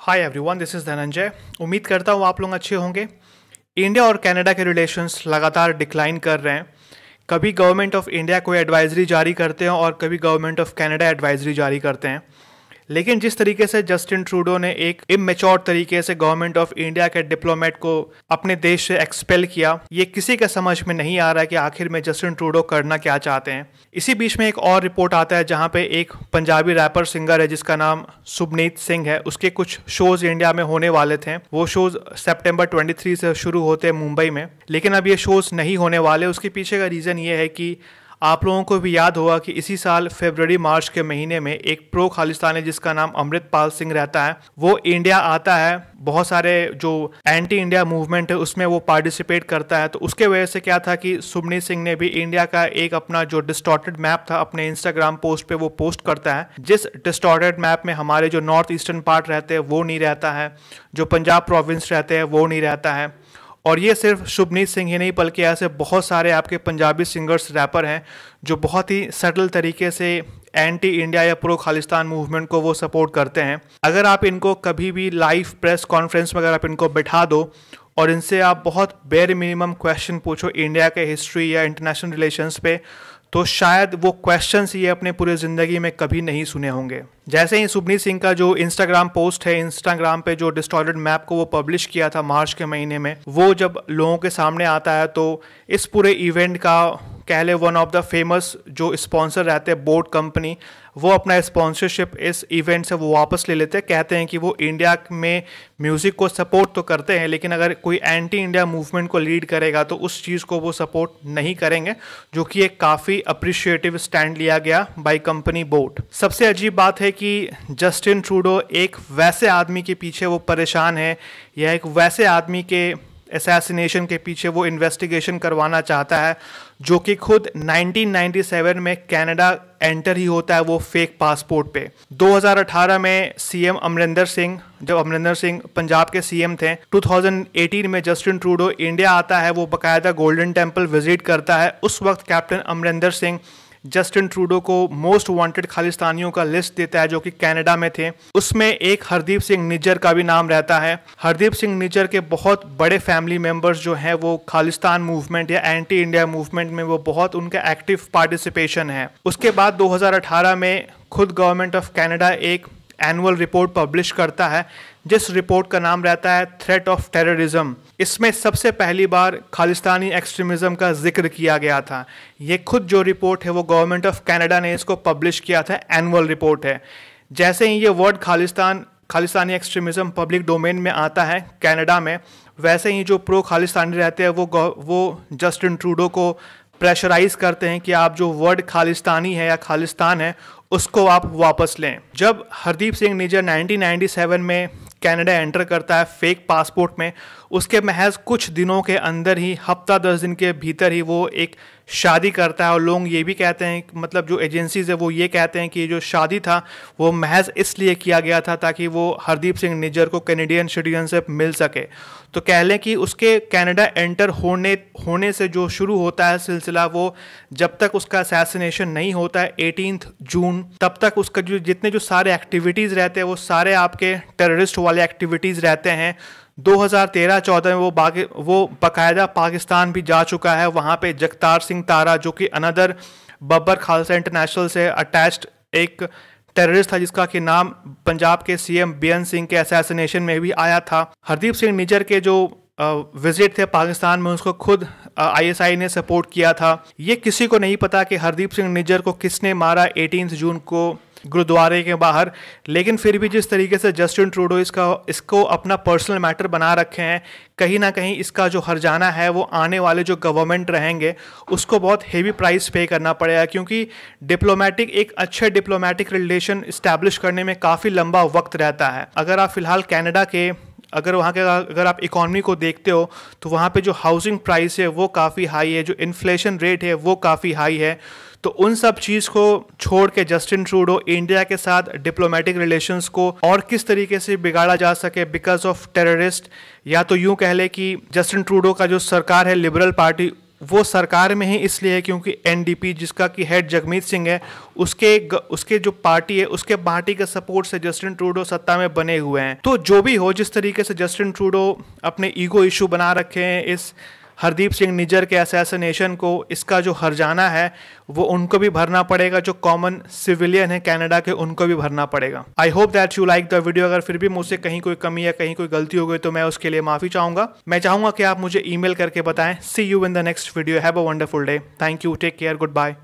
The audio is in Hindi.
hi everyone this is Dhananjay उम्मीद करता हूँ आप लोग अच्छे होंगे इंडिया और कनाडा के रिलेशंस लगातार डिक्लाइन कर रहे हैं कभी गवर्नमेंट ऑफ इंडिया कोई एडवाइजरी जारी करते हैं और कभी गवर्नमेंट ऑफ कनाडा एडवाइजरी जारी करते हैं लेकिन जिस तरीके से जस्टिन ट्रूडो ने एक इमेच्योर तरीके से गवर्नमेंट ऑफ इंडिया के डिप्लोमेट को अपने देश से एक्सपेल किया ये किसी के समझ में नहीं आ रहा है कि आखिर में जस्टिन ट्रूडो करना क्या चाहते हैं इसी बीच में एक और रिपोर्ट आता है जहाँ पे एक पंजाबी रैपर सिंगर है जिसका नाम सुबनीत सिंह है उसके कुछ शोज इंडिया में होने वाले थे वो शोज सेप्टेम्बर ट्वेंटी से शुरू होते हैं मुंबई में लेकिन अब ये शोज नहीं होने वाले उसके पीछे का रीज़न ये है कि आप लोगों को भी याद होगा कि इसी साल फेबररी मार्च के महीने में एक प्रो खालिस्तानी जिसका नाम अमृतपाल सिंह रहता है वो इंडिया आता है बहुत सारे जो एंटी इंडिया मूवमेंट है उसमें वो पार्टिसिपेट करता है तो उसके वजह से क्या था कि सुमनी सिंह ने भी इंडिया का एक अपना जो डिस्टॉर्टेड मैप था अपने इंस्टाग्राम पोस्ट पे वो पोस्ट करता है जिस डिस्टॉर्टेड मैप में हमारे जो नॉर्थ ईस्टर्न पार्ट रहते हैं वो नहीं रहता है जो पंजाब प्रोविंस रहते हैं वो नहीं रहता है और ये सिर्फ शुभनीत सिंह ही नहीं बल्कि ऐसे बहुत सारे आपके पंजाबी सिंगर्स रैपर हैं जो बहुत ही सटल तरीके से एंटी इंडिया या प्रो खालिस्तान मूवमेंट को वो सपोर्ट करते हैं अगर आप इनको कभी भी लाइव प्रेस कॉन्फ्रेंस में अगर आप इनको बैठा दो और इनसे आप बहुत बेर मिनिमम क्वेश्चन पूछो इंडिया के हिस्ट्री या इंटरनेशनल रिलेशंस पे तो शायद वो क्वेश्चन ये अपने पूरे ज़िंदगी में कभी नहीं सुने होंगे जैसे ही सुबनी सिंह का जो इंस्टाग्राम पोस्ट है इंस्टाग्राम पे जो डिस्टॉर्डेड मैप को वो पब्लिश किया था मार्च के महीने में वो जब लोगों के सामने आता है तो इस पूरे इवेंट का कह लें वन ऑफ द फेमस जो स्पॉन्सर रहते हैं बोट कंपनी वो अपना स्पॉन्सरशिप इस इवेंट से वो वापस ले लेते हैं कहते हैं कि वो इंडिया में म्यूज़िक को सपोर्ट तो करते हैं लेकिन अगर कोई एंटी इंडिया मूवमेंट को लीड करेगा तो उस चीज़ को वो सपोर्ट नहीं करेंगे जो कि एक काफ़ी अप्रिशिएटिव स्टैंड लिया गया बाई कंपनी बोट सबसे अजीब बात है कि जस्टिन ट्रूडो एक वैसे आदमी के पीछे वो परेशान है या एक वैसे आदमी के असैसिनेशन के पीछे वो इन्वेस्टिगेशन करवाना चाहता है जो कि खुद 1997 में कनाडा एंटर ही होता है वो फेक पासपोर्ट पे 2018 में सीएम अमरिंदर सिंह जब अमरिंदर सिंह पंजाब के सीएम थे 2018 में जस्टिन ट्रूडो इंडिया आता है वो बकायदा गोल्डन टेंपल विजिट करता है उस वक्त captain Amarinder Singh Justin Trudeau को मोस्ट वांटेड खालिस्तानियों का लिस्ट देता है जो कि कनाडा में थे उसमें एक हरदीप सिंह निज्जर का भी नाम रहता है हरदीप सिंह निजर के बहुत बड़े फैमिली मेम्बर्स जो हैं वो खालिस्तान मूवमेंट या एंटी इंडिया मूवमेंट में वो बहुत उनका एक्टिव पार्टिसिपेशन है उसके बाद 2018 में खुद गवर्नमेंट ऑफ कनाडा एक एनुअल रिपोर्ट पब्लिश करता है जिस रिपोर्ट का नाम रहता है थ्रेट ऑफ टेररिज्म इसमें सबसे पहली बार खालिस्तानी एक्सट्रीमिज़्म का जिक्र किया गया था ये खुद जो रिपोर्ट है वो गवर्नमेंट ऑफ कनाडा ने इसको पब्लिश किया था एनुअल रिपोर्ट है जैसे ही ये word Khalistan Khalistani extremism public domain में आता है कनाडा में वैसे ही जो प्रो खालिस्तानी रहते हैं वो वो जस्टिन ट्रूडो को प्रेशराइज करते हैं कि आप जो वर्ड खालिस्तानी है या खालिस्तान है उसको आप वापस लें जब हरदीप सिंह निजर 1997 में कनाडा एंटर करता है फेक पासपोर्ट में उसके महज कुछ दिनों के अंदर ही हफ्ता दस दिन के भीतर ही वो एक शादी करता है और लोग ये भी कहते हैं मतलब जो एजेंसीज है वो ये कहते हैं कि जो शादी था वो महज इसलिए किया गया था ताकि वो हरदीप सिंह निजर को कैनेडियन सिटीजनशिप मिल सके तो कह लें कि उसके कनाडा एंटर होने होने से जो शुरू होता है सिलसिला वो जब तक उसका असैसिनेशन नहीं होता है एटीन जून तब तक उसका जो जितने जो सारे एक्टिविटीज़ रहते हैं वो सारे आपके टेररिस्ट वाले एक्टिविटीज़ रहते हैं 2013-14 में वो बाकी वो बाकायदा पाकिस्तान भी जा चुका है वहाँ पे जगतार सिंह तारा जो कि अनदर बब्बर खालसा इंटरनेशनल से अटैच्ड एक टेररिस्ट था जिसका कि नाम पंजाब के सीएम बीएन सिंह के असैसिनेशन में भी आया था हरदीप सिंह निजर के जो विजिट थे पाकिस्तान में उसको खुद आईएसआई ने सपोर्ट किया था ये किसी को नहीं पता कि हरदीप सिंह निजर को किसने मारा 18 जून को गुरुद्वारे के बाहर लेकिन फिर भी जिस तरीके से जस्टिन ट्रूडो इसका इसको अपना पर्सनल मैटर बना रखे हैं कहीं ना कहीं इसका जो हरजाना है वो आने वाले जो गवर्नमेंट रहेंगे उसको बहुत हेवी प्राइस पे करना पड़ेगा क्योंकि डिप्लोमेटिक एक अच्छे डिप्लोमेटिक रिलेशन इस्टेब्लिश करने में काफ़ी लंबा वक्त रहता है अगर आप फिलहाल कैनेडा के अगर वहाँ के अगर आप इकॉनमी को देखते हो तो वहाँ पे जो हाउसिंग प्राइस है वो काफ़ी हाई है जो इन्फ्लेशन रेट है वो काफ़ी हाई है तो उन सब चीज़ को छोड़ के जस्टिन ट्रूडो इंडिया के साथ डिप्लोमेटिक रिलेशंस को और किस तरीके से बिगाड़ा जा सके बिकॉज ऑफ टेररिस्ट या तो यूँ कह ले कि जस्टिन ट्रूडो का जो सरकार है लिबरल पार्टी वो सरकार में ही इसलिए है क्योंकि एनडीपी जिसका कि हेड जगमीत सिंह है उसके ग, उसके जो पार्टी है उसके पार्टी के सपोर्ट से जस्टिन ट्रूडो सत्ता में बने हुए हैं तो जो भी हो जिस तरीके से जस्टिन ट्रूडो अपने ईगो इशू बना रखे हैं इस हरदीप सिंह निजर के असैसिनेशन को इसका जो हरजाना है वो उनको भी भरना पड़ेगा जो कॉमन सिविलियन है कनाडा के उनको भी भरना पड़ेगा I hope that you like the video अगर फिर भी मुझसे कहीं कोई कमी या कहीं कोई गलती हो गई तो मैं उसके लिए माफी चाहूंगा मैं चाहूंगा कि आप मुझे ईमेल करके बताएं see you in the next video have a wonderful day thank you take care good bye